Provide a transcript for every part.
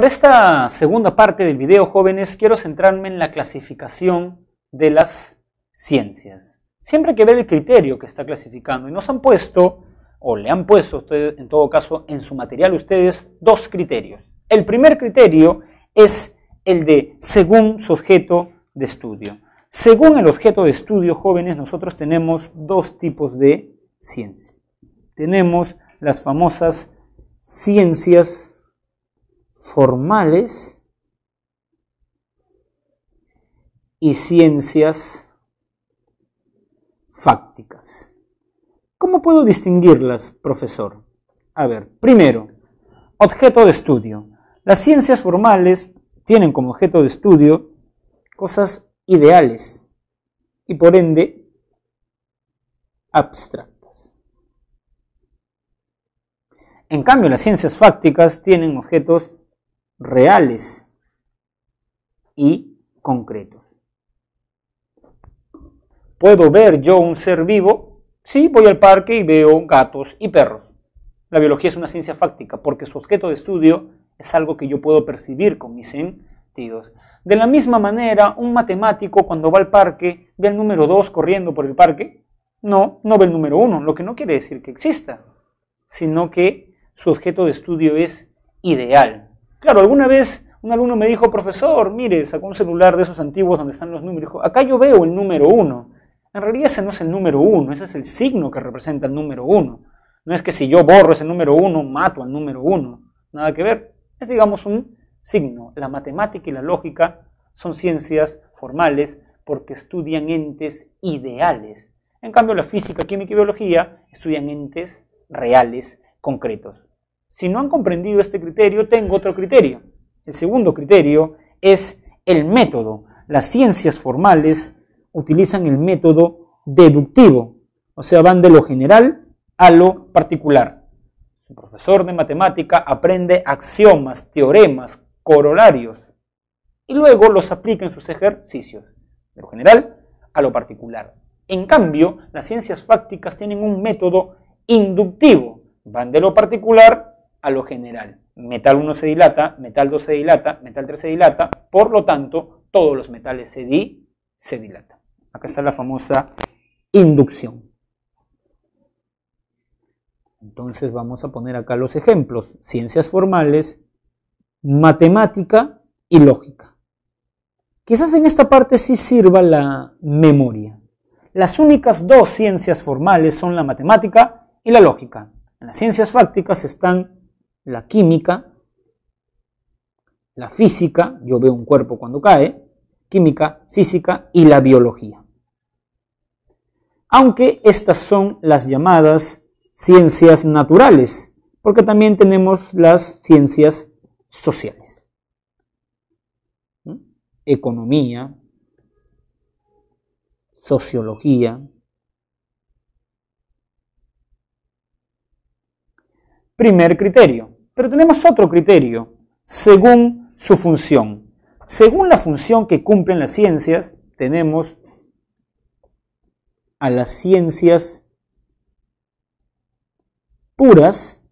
Para esta segunda parte del video, jóvenes, quiero centrarme en la clasificación de las ciencias. Siempre hay que ver el criterio que está clasificando y nos han puesto, o le han puesto ustedes, en todo caso, en su material ustedes, dos criterios. El primer criterio es el de según su objeto de estudio. Según el objeto de estudio, jóvenes, nosotros tenemos dos tipos de ciencia. Tenemos las famosas ciencias formales y ciencias fácticas. ¿Cómo puedo distinguirlas, profesor? A ver, primero, objeto de estudio. Las ciencias formales tienen como objeto de estudio cosas ideales y por ende abstractas. En cambio, las ciencias fácticas tienen objetos reales y concretos. ¿Puedo ver yo un ser vivo? Sí, voy al parque y veo gatos y perros. La biología es una ciencia fáctica porque su objeto de estudio es algo que yo puedo percibir con mis sentidos. De la misma manera, un matemático cuando va al parque ve el número 2 corriendo por el parque. No, no ve el número 1, lo que no quiere decir que exista, sino que su objeto de estudio es ideal, Claro, alguna vez un alumno me dijo, profesor, mire, sacó un celular de esos antiguos donde están los números. Dijo, acá yo veo el número uno. En realidad ese no es el número uno, ese es el signo que representa el número uno. No es que si yo borro ese número uno, mato al número uno. Nada que ver. Es, digamos, un signo. La matemática y la lógica son ciencias formales porque estudian entes ideales. En cambio, la física, química y biología estudian entes reales, concretos. Si no han comprendido este criterio, tengo otro criterio. El segundo criterio es el método. Las ciencias formales utilizan el método deductivo, o sea, van de lo general a lo particular. Su profesor de matemática aprende axiomas, teoremas, corolarios y luego los aplica en sus ejercicios, de lo general a lo particular. En cambio, las ciencias fácticas tienen un método inductivo, van de lo particular a lo general. Metal 1 se dilata, metal 2 se dilata, metal 3 se dilata, por lo tanto, todos los metales se, se dilatan. Acá está la famosa inducción. Entonces vamos a poner acá los ejemplos. Ciencias formales, matemática y lógica. Quizás en esta parte sí sirva la memoria. Las únicas dos ciencias formales son la matemática y la lógica. En las ciencias fácticas están la química, la física, yo veo un cuerpo cuando cae, química, física y la biología. Aunque estas son las llamadas ciencias naturales, porque también tenemos las ciencias sociales. Economía, sociología, Primer criterio. Pero tenemos otro criterio, según su función. Según la función que cumplen las ciencias, tenemos a las ciencias puras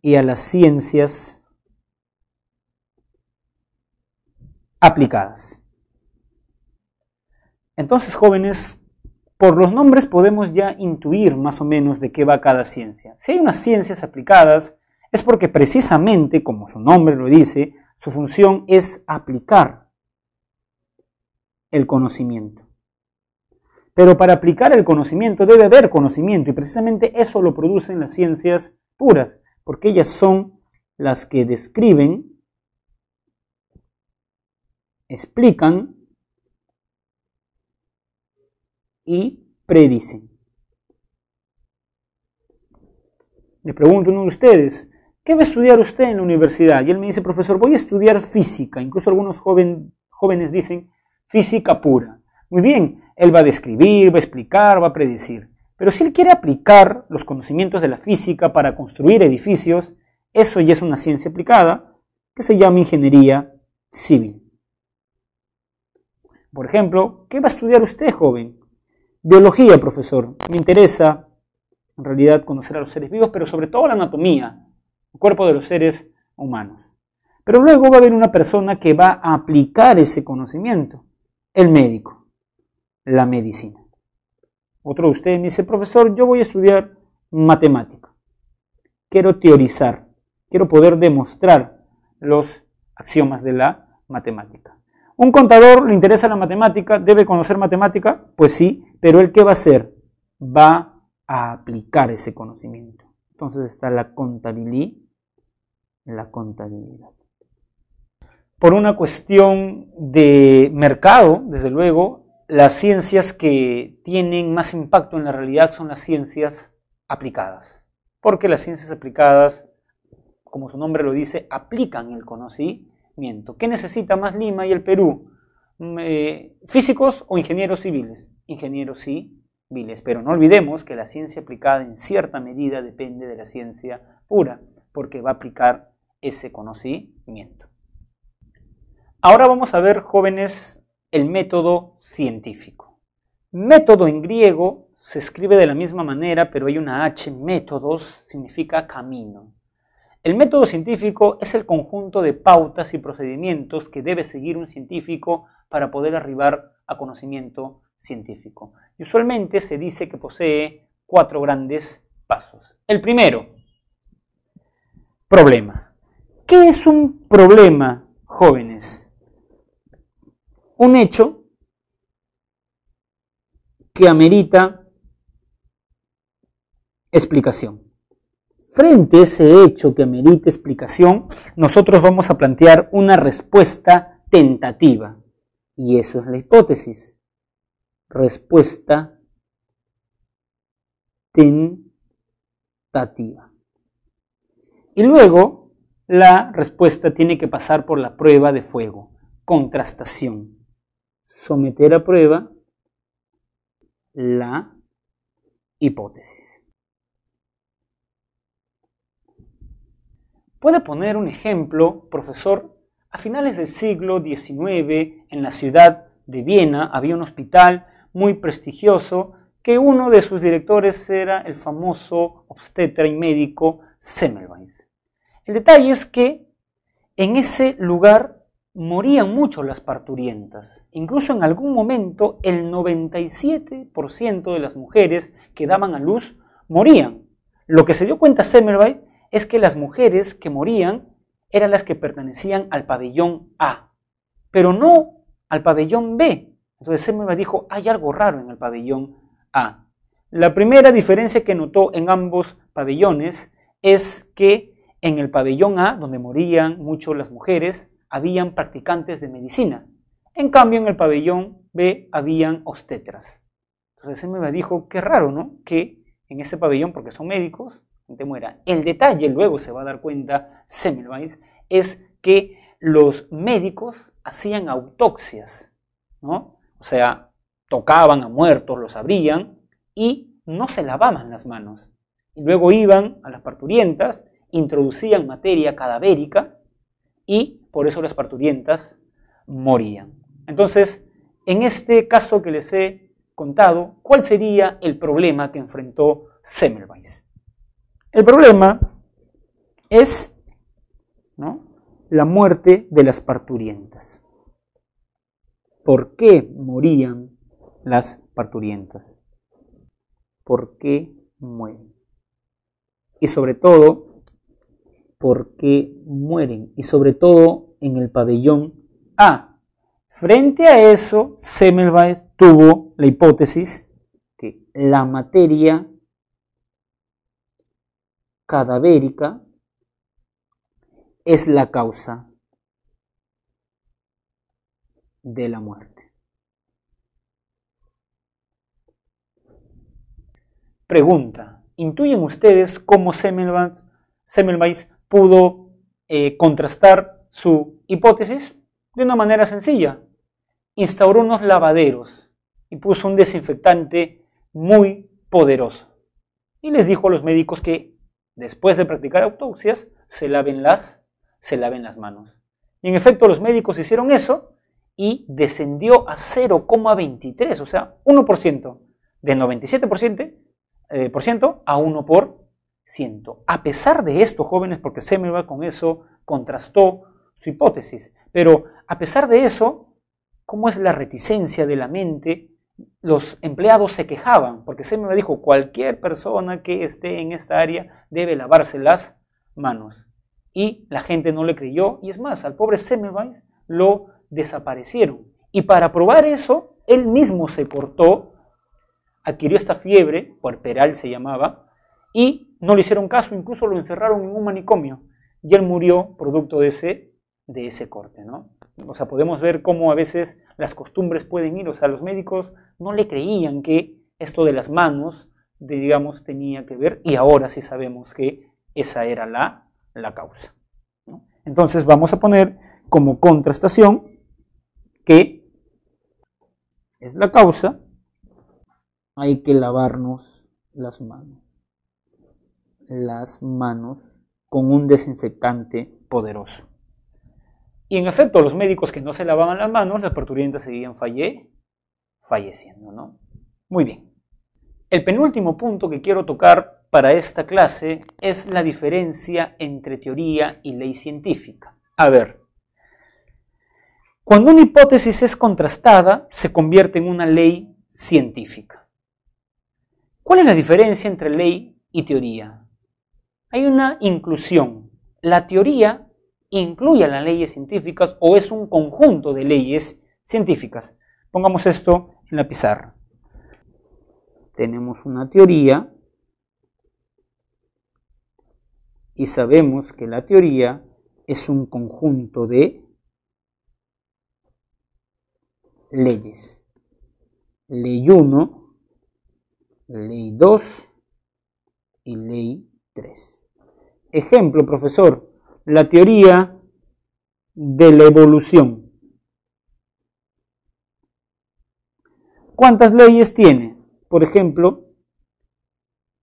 y a las ciencias aplicadas. Entonces, jóvenes, por los nombres podemos ya intuir más o menos de qué va cada ciencia. Si hay unas ciencias aplicadas, es porque precisamente, como su nombre lo dice, su función es aplicar el conocimiento. Pero para aplicar el conocimiento debe haber conocimiento y precisamente eso lo producen las ciencias puras, porque ellas son las que describen, explican y predicen. Le pregunto a uno de ustedes, ¿qué va a estudiar usted en la universidad? Y él me dice, profesor, voy a estudiar física. Incluso algunos jóvenes dicen física pura. Muy bien, él va a describir, va a explicar, va a predecir. Pero si él quiere aplicar los conocimientos de la física para construir edificios, eso ya es una ciencia aplicada que se llama ingeniería civil. Por ejemplo, ¿qué va a estudiar usted, joven? Biología, profesor. Me interesa, en realidad, conocer a los seres vivos, pero sobre todo la anatomía, el cuerpo de los seres humanos. Pero luego va a haber una persona que va a aplicar ese conocimiento, el médico, la medicina. Otro de ustedes me dice, profesor, yo voy a estudiar matemática. Quiero teorizar, quiero poder demostrar los axiomas de la matemática. ¿Un contador le interesa la matemática? ¿Debe conocer matemática? Pues sí, pero ¿el qué va a hacer? Va a aplicar ese conocimiento. Entonces está la contabilidad, la contabilidad. Por una cuestión de mercado, desde luego, las ciencias que tienen más impacto en la realidad son las ciencias aplicadas. Porque las ciencias aplicadas, como su nombre lo dice, aplican el conocimiento. ¿Qué necesita más Lima y el Perú? Mm, eh, ¿Físicos o ingenieros civiles? Ingenieros civiles. Pero no olvidemos que la ciencia aplicada en cierta medida depende de la ciencia pura, porque va a aplicar ese conocimiento. Ahora vamos a ver, jóvenes, el método científico. Método en griego se escribe de la misma manera, pero hay una H, métodos, significa camino. El método científico es el conjunto de pautas y procedimientos que debe seguir un científico para poder arribar a conocimiento científico. Y usualmente se dice que posee cuatro grandes pasos. El primero, problema. ¿Qué es un problema, jóvenes? Un hecho que amerita explicación. Frente a ese hecho que merita explicación, nosotros vamos a plantear una respuesta tentativa. Y eso es la hipótesis. Respuesta tentativa. Y luego la respuesta tiene que pasar por la prueba de fuego, contrastación. Someter a prueba la hipótesis. Puede poner un ejemplo, profesor. A finales del siglo XIX, en la ciudad de Viena, había un hospital muy prestigioso que uno de sus directores era el famoso obstetra y médico Semmelweis. El detalle es que en ese lugar morían mucho las parturientas. Incluso en algún momento el 97% de las mujeres que daban a luz morían. Lo que se dio cuenta Semmelweis es que las mujeres que morían eran las que pertenecían al pabellón A, pero no al pabellón B. Entonces me dijo, hay algo raro en el pabellón A. La primera diferencia que notó en ambos pabellones es que en el pabellón A, donde morían mucho las mujeres, habían practicantes de medicina. En cambio, en el pabellón B habían obstetras. Entonces me dijo, qué raro, ¿no? Que en ese pabellón, porque son médicos, el detalle, luego se va a dar cuenta Semmelweis, es que los médicos hacían autopsias, O sea, tocaban a muertos, los abrían y no se lavaban las manos. Y luego iban a las parturientas, introducían materia cadavérica y por eso las parturientas morían. Entonces, en este caso que les he contado, ¿cuál sería el problema que enfrentó Semmelweis? El problema es la muerte de las parturientas. ¿Por qué morían las parturientas? ¿Por qué mueren? Y sobre todo, ¿por qué mueren? Y sobre todo en el pabellón A. Frente a eso, Semmelweis tuvo la hipótesis que la materia cadavérica es la causa de la muerte. Pregunta. ¿Intuyen ustedes cómo Semmelweis, pudo eh, contrastar su hipótesis? De una manera sencilla. Instauró unos lavaderos y puso un desinfectante muy poderoso. Y les dijo a los médicos que después de practicar autopsias, se laven las, se las manos. Y en efecto, los médicos hicieron eso y descendió a 0,23, o sea, 1%, de 97% eh, a 1 por ciento. A pesar de esto, jóvenes, porque va con eso contrastó su hipótesis, pero a pesar de eso, ¿cómo es la reticencia de la mente los empleados se quejaban, porque se dijo, cualquier persona que esté en esta área debe lavarse las manos. Y la gente no le creyó, y es más, al pobre Semmelweis lo desaparecieron. Y para probar eso, él mismo se cortó, adquirió esta fiebre, puerperal se llamaba, y no le hicieron caso, incluso lo encerraron en un manicomio, y él murió producto de ese, de ese corte, ¿no? o sea, podemos ver cómo a veces las costumbres pueden ir. O sea, los médicos no le creían que esto de las manos, digamos, tenía que ver y ahora sí sabemos que esa era la, causa. Entonces vamos a poner como contrastación que es la causa, hay que lavarnos las manos. Las manos con un desinfectante poderoso. Y en efecto, los médicos que no se lavaban las manos, las parturientas seguían falle, falleciendo, ¿no? Muy bien. El penúltimo punto que quiero tocar para esta clase es la diferencia entre teoría y ley científica. A ver, cuando una hipótesis es contrastada, se convierte en una ley científica. ¿Cuál es la diferencia entre ley y teoría? Hay una inclusión. La teoría incluye las leyes científicas o es un conjunto de leyes científicas. Pongamos esto en la pizarra. Tenemos una teoría y sabemos que la teoría es un conjunto de leyes. Ley 1, ley 2 y ley 3. Ejemplo, profesor, la teoría de la evolución. ¿Cuántas leyes tiene? Por ejemplo,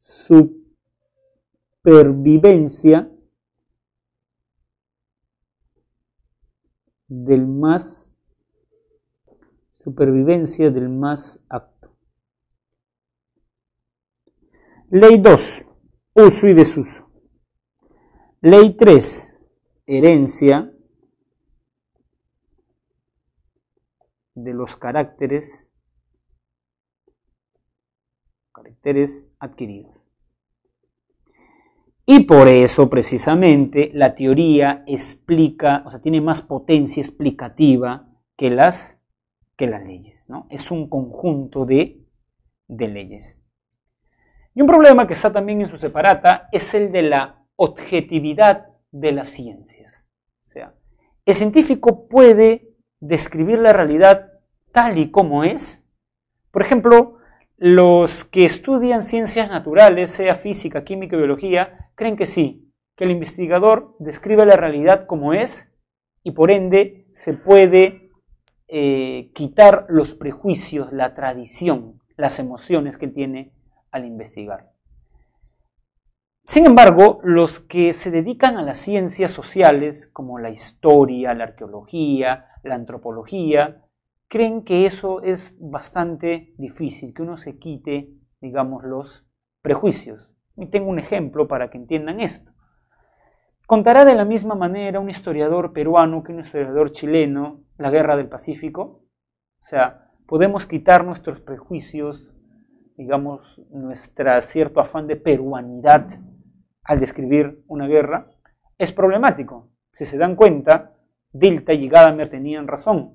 supervivencia del más supervivencia del más acto. Ley 2. Uso y desuso. Ley 3, herencia de los caracteres, caracteres adquiridos. Y por eso precisamente la teoría explica, o sea, tiene más potencia explicativa que las, que las leyes, Es un conjunto de, de leyes. Y un problema que está también en su separata es el de la objetividad de las ciencias. O sea, el científico puede describir la realidad tal y como es. Por ejemplo, los que estudian ciencias naturales, sea física, química y biología, creen que sí, que el investigador describe la realidad como es y por ende se puede eh, quitar los prejuicios, la tradición, las emociones que tiene al investigar. Sin embargo, los que se dedican a las ciencias sociales, como la historia, la arqueología, la antropología, creen que eso es bastante difícil, que uno se quite, digamos, los prejuicios. Y tengo un ejemplo para que entiendan esto. ¿Contará de la misma manera un historiador peruano que un historiador chileno la guerra del Pacífico? O sea, podemos quitar nuestros prejuicios, digamos, nuestro cierto afán de peruanidad al describir una guerra, es problemático. Si se dan cuenta, Dilta y Gadamer tenían razón.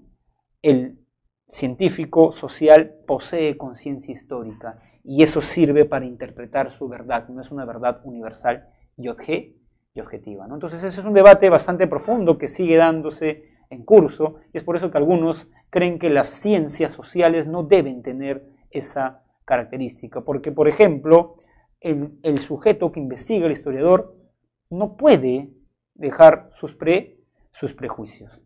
El científico social posee conciencia histórica y eso sirve para interpretar su verdad, no es una verdad universal y, y objetiva. Entonces ese es un debate bastante profundo que sigue dándose en curso y es por eso que algunos creen que las ciencias sociales no deben tener esa característica, porque por ejemplo el, sujeto que investiga, el historiador, no puede dejar sus, prejuicios.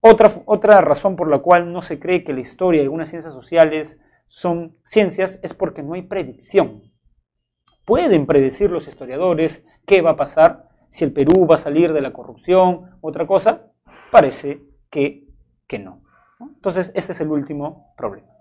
Otra, razón por la cual no se cree que la historia y algunas ciencias sociales son ciencias es porque no hay predicción. Pueden predecir los historiadores qué va a pasar, si el Perú va a salir de la corrupción, otra cosa, parece que, que no. Entonces, este es el último problema.